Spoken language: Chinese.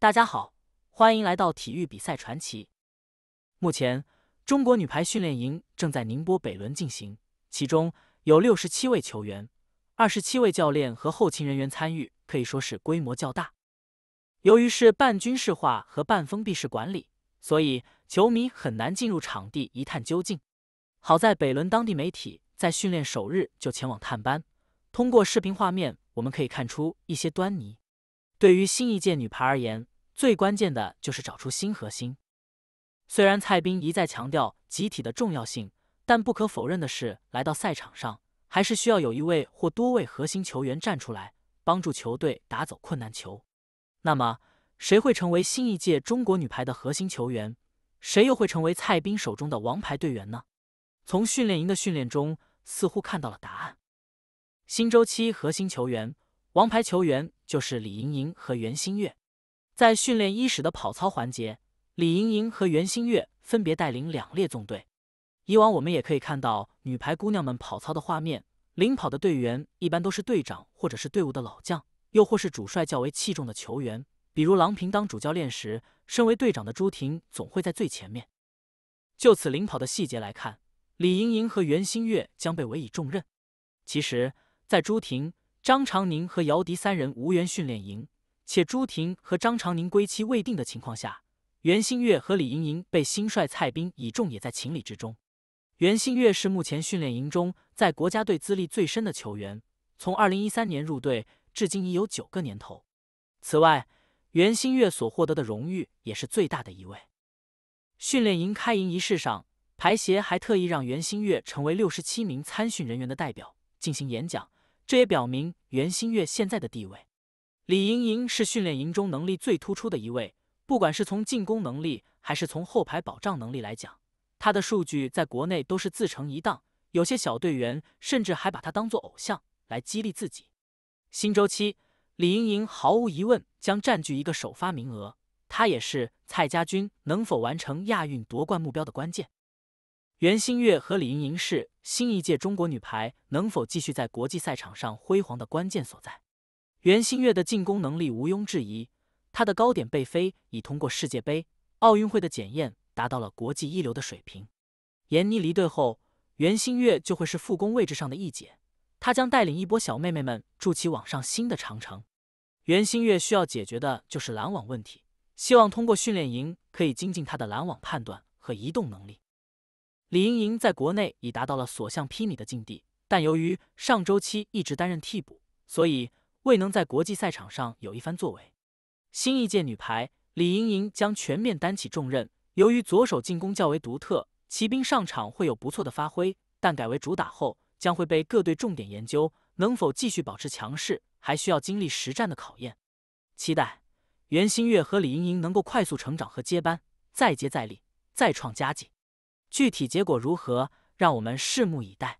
大家好，欢迎来到体育比赛传奇。目前，中国女排训练营正在宁波北仑进行，其中有六十七位球员、二十七位教练和后勤人员参与，可以说是规模较大。由于是半军事化和半封闭式管理，所以球迷很难进入场地一探究竟。好在北仑当地媒体在训练首日就前往探班，通过视频画面，我们可以看出一些端倪。对于新一届女排而言，最关键的就是找出新核心。虽然蔡斌一再强调集体的重要性，但不可否认的是，来到赛场上还是需要有一位或多位核心球员站出来，帮助球队打走困难球。那么，谁会成为新一届中国女排的核心球员？谁又会成为蔡斌手中的王牌队员呢？从训练营的训练中，似乎看到了答案。新周期核心球员、王牌球员就是李盈莹和袁心玥。在训练伊始的跑操环节，李盈莹和袁心玥分别带领两列纵队。以往我们也可以看到女排姑娘们跑操的画面，领跑的队员一般都是队长或者是队伍的老将，又或是主帅较为器重的球员。比如郎平当主教练时，身为队长的朱婷总会在最前面。就此领跑的细节来看，李盈莹和袁心玥将被委以重任。其实，在朱婷、张常宁和姚迪三人无缘训练营。且朱婷和张常宁归期未定的情况下，袁心玥和李盈莹被新帅蔡斌倚重也在情理之中。袁心玥是目前训练营中在国家队资历最深的球员，从二零一三年入队至今已有九个年头。此外，袁心玥所获得的荣誉也是最大的一位。训练营开营仪式上，排协还特意让袁心玥成为六十七名参训人员的代表进行演讲，这也表明袁心玥现在的地位。李盈莹是训练营中能力最突出的一位，不管是从进攻能力还是从后排保障能力来讲，她的数据在国内都是自成一档。有些小队员甚至还把她当做偶像来激励自己。新周期，李盈莹毫无疑问将占据一个首发名额，她也是蔡家军能否完成亚运夺冠目标的关键。袁心玥和李盈莹是新一届中国女排能否继续在国际赛场上辉煌的关键所在。袁心玥的进攻能力毋庸置疑，她的高点背飞已通过世界杯、奥运会的检验，达到了国际一流的水平。闫妮离队后，袁心玥就会是副攻位置上的一姐，她将带领一波小妹妹们筑起网上新的长城。袁心玥需要解决的就是拦网问题，希望通过训练营可以精进她的拦网判断和移动能力。李盈莹在国内已达到了所向披靡的境地，但由于上周期一直担任替补，所以。未能在国际赛场上有一番作为，新一届女排李盈莹将全面担起重任。由于左手进攻较为独特，骑兵上场会有不错的发挥，但改为主打后将会被各队重点研究，能否继续保持强势，还需要经历实战的考验。期待袁心玥和李盈莹能够快速成长和接班，再接再厉，再创佳绩。具体结果如何，让我们拭目以待。